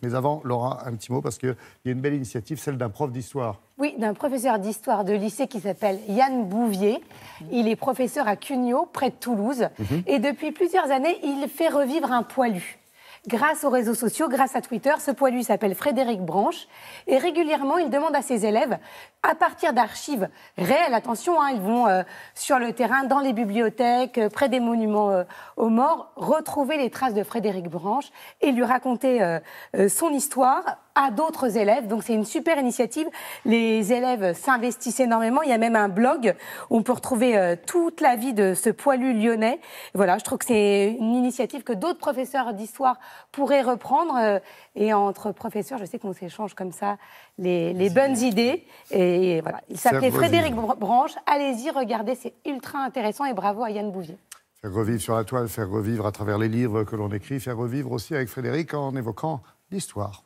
Mais avant, Laura, un petit mot, parce qu'il y a une belle initiative, celle d'un prof d'histoire. Oui, d'un professeur d'histoire de lycée qui s'appelle Yann Bouvier. Il est professeur à Cugnot, près de Toulouse. Mhm. Et depuis plusieurs années, il fait revivre un poilu grâce aux réseaux sociaux, grâce à Twitter. Ce poilu s'appelle Frédéric Branche et régulièrement, il demande à ses élèves, à partir d'archives réelles, attention, hein, ils vont euh, sur le terrain, dans les bibliothèques, euh, près des monuments euh, aux morts, retrouver les traces de Frédéric Branche et lui raconter son histoire à d'autres élèves. Donc c'est une super initiative. Les élèves s'investissent énormément. Il y a même un blog où on peut retrouver euh, toute la vie de ce poilu lyonnais. Voilà, je trouve que c'est une initiative que d'autres professeurs d'histoire pourraient reprendre. Euh, et entre professeurs, je sais qu'on s'échange comme ça les, bonnes idées. Et voilà, il s'appelait Frédéric Branche. Allez-y, regardez, c'est ultra intéressant. Et bravo à Yann Bouvier. Faire revivre sur la toile, faire revivre à travers les livres que l'on écrit, faire revivre aussi avec Frédéric en évoquant l'histoire.